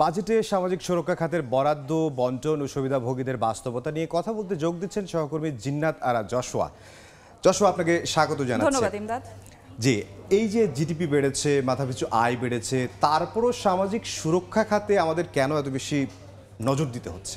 বাজেটে সামাজিক সুরক্ষা খাতের বরাদ্দ বন্টন ও সুবিধাভোগীদের বাস্তবতা নিয়ে কথা বলতে যোগ দিচ্ছেন সহকর্মী জিন্নাত আরা যশোয়া যশোয়া আপনাকে স্বাগত জানাচ্ছি জি এই যে জিডিপি বেড়েছে মাথাপিছু আয় বেড়েছে তারপরও সামাজিক সুরক্ষা খাতে আমাদের কেন এত বেশি নজর দিতে হচ্ছে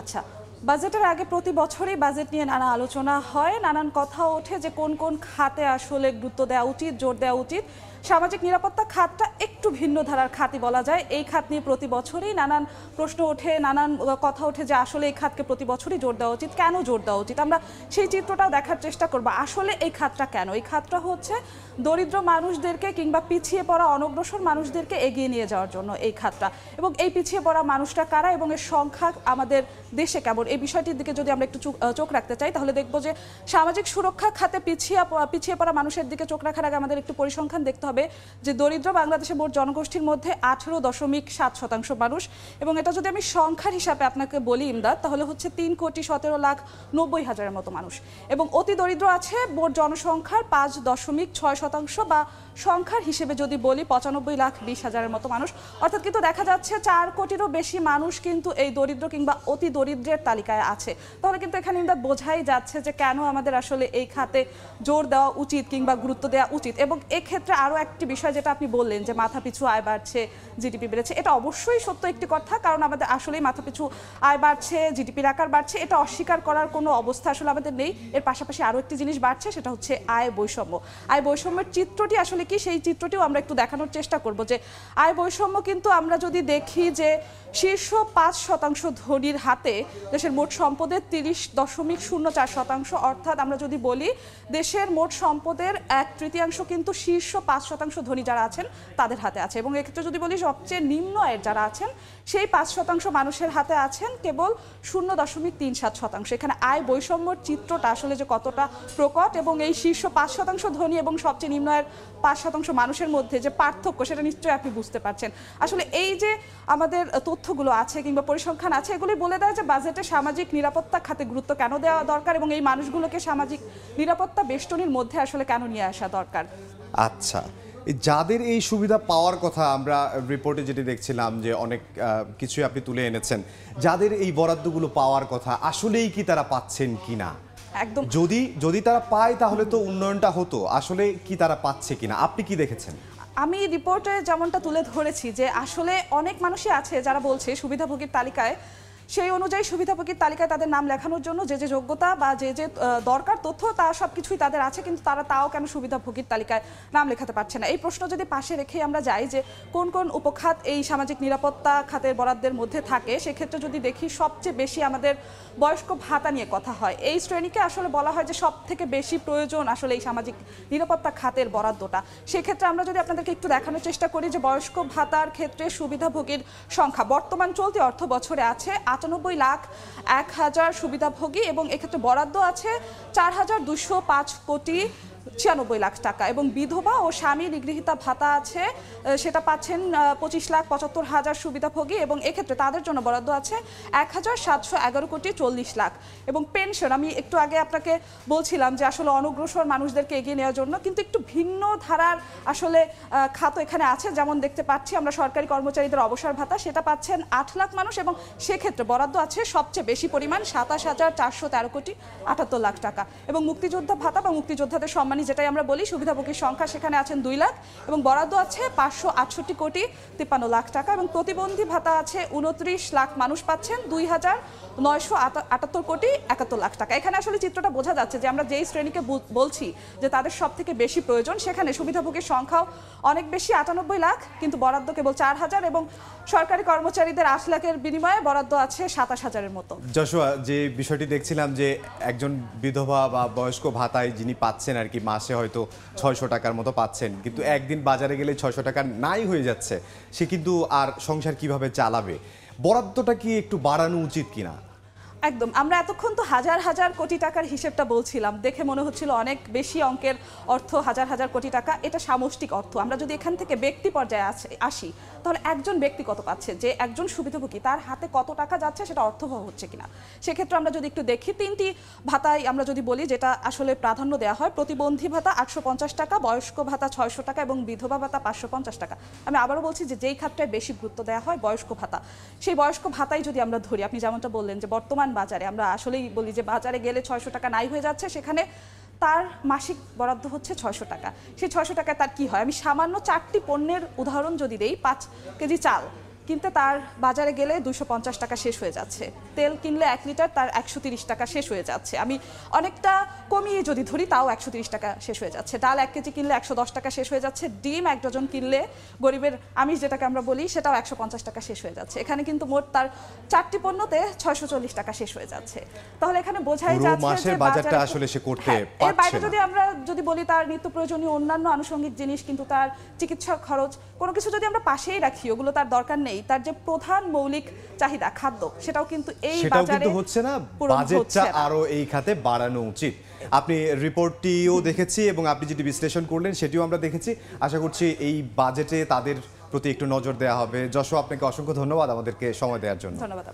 আচ্ছা বাজেটের আগে প্রতি বছরই বাজেট নিয়ে নানা আলোচনা হয় নানান কথা ওঠে যে কোন কোন খাতে আসলে গুরুত্ব দেওয়া উচিত জোর দেওয়া উচিত সামাজিক নিরাপত্তা খাতটা একটু ভিন্ন ধারার খাতই বলা যায় এই খাত নিয়ে প্রতি বছরই নানান প্রশ্ন ওঠে নানান কথা ওঠে যে আসলে এই খাতকে প্রতি বছরই জোর দেওয়া উচিত কেন জোর দেওয়া উচিত আমরা সেই চিত্রটাও দেখার চেষ্টা করব আসলে এই খাতটা কেন এই খাতটা হচ্ছে দরিদ্র মানুষদেরকে কিংবা পিছিয়ে পড়া অনগ্রসর মানুষদেরকে এগিয়ে নিয়ে যাওয়ার জন্য এই খাতটা এবং এই পিছিয়ে পড়া মানুষটা কারা এবং এর সংখ্যা আমাদের দেশে কেমন এই বিষয়টির দিকে যদি আমরা একটু চোখ রাখতে চাই তাহলে দেখব যে সামাজিক সুরক্ষা খাতে পিছিয়ে পিছিয়ে পড়া মানুষের দিকে চোখ রাখার আগে আমাদের একটু পরিসংখ্যান দেখতে হবে হবে যে দরিদ্র বাংলাদেশে মোট জনগোষ্ঠীর মধ্যে আঠেরো দশমিক সাত শতাংশ মানুষ এবং এটা যদি আমি সংখ্যার হিসাবে আপনাকে বলি ইমদাদ তাহলে হচ্ছে তিন কোটি সতেরো লাখ নব্বই হাজারের মতো মানুষ এবং অতি দরিদ্র আছে মোট জনসংখ্যার পাঁচ দশমিক ছয় শতাংশ বা সংখ্যার হিসেবে যদি বলি পঁচানব্বই লাখ বিশ হাজারের মতো মানুষ অর্থাৎ কিন্তু দেখা যাচ্ছে চার কোটিরও বেশি মানুষ কিন্তু এই দরিদ্র কিংবা অতি দরিদ্রের তালিকায় আছে তাহলে কিন্তু এখানে ইমদাদ বোঝাই যাচ্ছে যে কেন আমাদের আসলে এই খাতে জোর দেওয়া উচিত কিংবা গুরুত্ব দেওয়া উচিত এবং এক্ষেত্রে আরও একটি বিষয় যেটা আপনি বললেন যে মাথা পিছু আয় বাড়ছে জিডিপি বেড়েছে এটা অবশ্যই সত্য একটি কথা কারণ আমাদের আসলেই মাথা পিছু আয় বাড়ছে জিডিপির আকার বাড়ছে এটা অস্বীকার করার কোনো অবস্থা আসলে আমাদের নেই এর পাশাপাশি আরও একটি জিনিস বাড়ছে সেটা হচ্ছে আয় বৈষম্য আয় বৈষম্যের চিত্রটি আসলে কি সেই চিত্রটিও আমরা একটু দেখানোর চেষ্টা করব যে আয় বৈষম্য কিন্তু আমরা যদি দেখি যে শীর্ষ পাঁচ শতাংশ ধনির হাতে দেশের মোট সম্পদের তিরিশ দশমিক শূন্য চার শতাংশ অর্থাৎ আমরা যদি বলি দেশের মোট সম্পদের এক তৃতীয়াংশ কিন্তু শীর্ষ পাঁচ শতাংশ ধনী যারা আছেন তাদের হাতে আছে এবং এক্ষেত্রে যদি বলি সবচেয়ে নিম্ন আয়ের যারা আছেন সেই পাঁচ শতাংশ মানুষের হাতে আছেন কেবল শূন্য দশমিক তিন সাত শতাংশ এখানে আয় বৈষম্যর চিত্রটা আসলে যে কতটা প্রকট এবং এই শীর্ষ পাঁচ শতাংশ ধনী এবং সবচেয়ে নিম্ন আয়ের পাঁচ শতাংশ মানুষের মধ্যে যে পার্থক্য সেটা নিশ্চয়ই আপনি বুঝতে পারছেন আসলে এই যে আমাদের তথ্যগুলো আছে কিংবা পরিসংখ্যান আছে এগুলি বলে দেয় যে বাজেটে সামাজিক নিরাপত্তা খাতে গুরুত্ব কেন দেওয়া দরকার এবং এই মানুষগুলোকে সামাজিক নিরাপত্তা বেষ্টনীর মধ্যে আসলে কেন নিয়ে আসা দরকার আচ্ছা যাদের এই সুবিধা পাওয়ার কথা আমরা রিপোর্টে যেটি দেখছিলাম যে অনেক কিছু আপনি তুলে এনেছেন যাদের এই বরাদ্দগুলো পাওয়ার কথা আসলেই কি তারা পাচ্ছেন কি না একদম যদি যদি তারা পায় তাহলে তো উন্নয়নটা হতো আসলে কি তারা পাচ্ছে কিনা আপনি কি দেখেছেন আমি রিপোর্টে যেমনটা তুলে ধরেছি যে আসলে অনেক মানুষই আছে যারা বলছে সুবিধাভোগীর তালিকায় সেই অনুযায়ী সুবিধাভোগীর তালিকায় তাদের নাম লেখানোর জন্য যে যে যোগ্যতা বা যে যে দরকার তথ্য তা সব কিছুই তাদের আছে কিন্তু তারা তাও কেন সুবিধাভোগীর তালিকায় নাম লেখাতে পারছে না এই প্রশ্ন যদি পাশে রেখেই আমরা যাই যে কোন কোন উপখাত এই সামাজিক নিরাপত্তা খাতের বরাদ্দের মধ্যে থাকে সেক্ষেত্রে যদি দেখি সবচেয়ে বেশি আমাদের বয়স্ক ভাতা নিয়ে কথা হয় এই শ্রেণীকে আসলে বলা হয় যে সব থেকে বেশি প্রয়োজন আসলে এই সামাজিক নিরাপত্তা খাতের বরাদ্দটা সেক্ষেত্রে আমরা যদি আপনাদেরকে একটু দেখানোর চেষ্টা করি যে বয়স্ক ভাতার ক্ষেত্রে সুবিধাভোগীর সংখ্যা বর্তমান চলতি অর্থ বছরে আছে আটানব্বই লাখ এক হাজার সুবিধাভোগী এবং এক্ষেত্রে বরাদ্দ আছে চার হাজার দুশো পাঁচ কোটি ছিয়ানব্বই লাখ টাকা এবং বিধবা ও স্বামী নিগৃহীতা ভাতা আছে সেটা পাচ্ছেন পঁচিশ লাখ পঁচাত্তর হাজার সুবিধাভোগী এবং এক্ষেত্রে তাদের জন্য বরাদ্দ আছে এক হাজার সাতশো এগারো কোটি চল্লিশ লাখ এবং পেনশন আমি একটু আগে আপনাকে বলছিলাম যে আসলে অনগ্রসর মানুষদেরকে এগিয়ে নেওয়ার জন্য কিন্তু একটু ভিন্ন ধারার আসলে খাত এখানে আছে যেমন দেখতে পাচ্ছি আমরা সরকারি কর্মচারীদের অবসর ভাতা সেটা পাচ্ছেন আট লাখ মানুষ এবং সেক্ষেত্রে বরাদ্দ আছে সবচেয়ে বেশি পরিমাণ সাতাশ হাজার চারশো তেরো কোটি আটাত্তর লাখ টাকা এবং মুক্তিযোদ্ধা ভাতা বা মুক্তিযোদ্ধাদের সম্মান মানে যেটাই আমরা বলি সুবিধাভোগীর সংখ্যা সেখানে আছেন দুই লাখ এবং বরাদ্দ আছে পাঁচশো আটষট্টি কোটি তিপ্পান্ন লাখ টাকা এবং প্রতিবন্ধী ভাতা আছে উনত্রিশ লাখ মানুষ পাচ্ছেন দুই হাজার নয়শো আটাত্তর কোটি একাত্তর লাখ টাকা এখানে আসলে চিত্রটা বোঝা যাচ্ছে যে আমরা যেই শ্রেণীকে বলছি যে তাদের সব থেকে বেশি প্রয়োজন সেখানে সুবিধাভোগীর সংখ্যাও অনেক বেশি আটানব্বই লাখ কিন্তু বরাদ্দ কেবল চার হাজার এবং সরকারি কর্মচারীদের আট লাখের বিনিময়ে বরাদ্দ আছে সাতাশ হাজারের মতো যশোয়া যে বিষয়টি দেখছিলাম যে একজন বিধবা বা বয়স্ক ভাতায় যিনি পাচ্ছেন আর কি মাসে হয়তো ছয়শো টাকার মতো পাচ্ছেন কিন্তু একদিন বাজারে গেলে ছয়শো টাকা নাই হয়ে যাচ্ছে সে কিন্তু আর সংসার কিভাবে চালাবে বরাদ্দটা কি একটু বাড়ানো উচিত কিনা একদম আমরা এতক্ষণ তো হাজার হাজার কোটি টাকার হিসেবটা বলছিলাম দেখে মনে হচ্ছিল অনেক বেশি অঙ্কের অর্থ হাজার হাজার কোটি টাকা এটা সামষ্টিক অর্থ আমরা যদি এখান থেকে ব্যক্তি পর্যায়ে আসি তাহলে একজন ব্যক্তি কত পাচ্ছে যে একজন সুবিধাভোগী তার হাতে কত টাকা যাচ্ছে সেটা অর্থবহ হচ্ছে কিনা সেক্ষেত্রে আমরা যদি একটু দেখি তিনটি ভাতায় আমরা যদি বলি যেটা আসলে প্রাধান্য দেওয়া হয় প্রতিবন্ধী ভাতা আটশো পঞ্চাশ টাকা বয়স্ক ভাতা ছয়শো টাকা এবং বিধবা ভাতা পাঁচশো পঞ্চাশ টাকা আমি আবারও বলছি যে যেই খাতটায় বেশি গুরুত্ব দেওয়া হয় বয়স্ক ভাতা সেই বয়স্ক ভাতাই যদি আমরা ধরি আপনি যেমনটা বললেন যে বর্তমান বাজারে আমরা আসলেই বলি যে বাজারে গেলে ছয়শো টাকা নাই হয়ে যাচ্ছে সেখানে তার মাসিক বরাদ্দ হচ্ছে ছয়শো টাকা সেই ছয়শো টাকায় তার কি হয় আমি সামান্য চারটি পণ্যের উদাহরণ যদি দেই পাঁচ কেজি চাল কিনতে তার বাজারে গেলে দুশো পঞ্চাশ টাকা শেষ হয়ে যাচ্ছে তেল কিনলে এক লিটার তার একশো তিরিশ টাকা শেষ হয়ে যাচ্ছে আমি অনেকটা কমিয়ে যদি ধরি তাও একশো তিরিশ টাকা শেষ হয়ে যাচ্ছে ডাল এক কেজি কিনলে একশো দশ টাকা শেষ হয়ে যাচ্ছে ডিম এক ডজন কিনলে গরিবের আমিষ যেটাকে আমরা বলি সেটাও একশো পঞ্চাশ টাকা শেষ হয়ে যাচ্ছে এখানে কিন্তু মোট তার চারটি পণ্যতে ছয়শো চল্লিশ টাকা শেষ হয়ে যাচ্ছে তাহলে এখানে বোঝাই যাচ্ছে বাজারটা আসলে সে করতে হ্যাঁ, এর বাইরে যদি আমরা যদি বলি তার নিত্য প্রয়োজনীয় অন্যান্য আনুষঙ্গিক জিনিস কিন্তু তার চিকিৎসা খরচ কোনো কিছু যদি আমরা পাশেই রাখি ওগুলো তার দরকার নেই কারণেই তার যে প্রধান মৌলিক চাহিদা খাদ্য সেটাও কিন্তু এই বাজারে হচ্ছে না বাজেটটা আরো এই খাতে বাড়ানো উচিত আপনি রিপোর্টটিও দেখেছি এবং আপনি যেটি বিশ্লেষণ করলেন সেটিও আমরা দেখেছি আশা করছি এই বাজেটে তাদের প্রতি একটু নজর দেওয়া হবে যশো আপনাকে অসংখ্য ধন্যবাদ আমাদেরকে সময় দেওয়ার জন্য ধন্যবাদ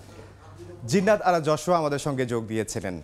জিন্নাত আর যশো আমাদের সঙ্গে যোগ দিয়েছিলেন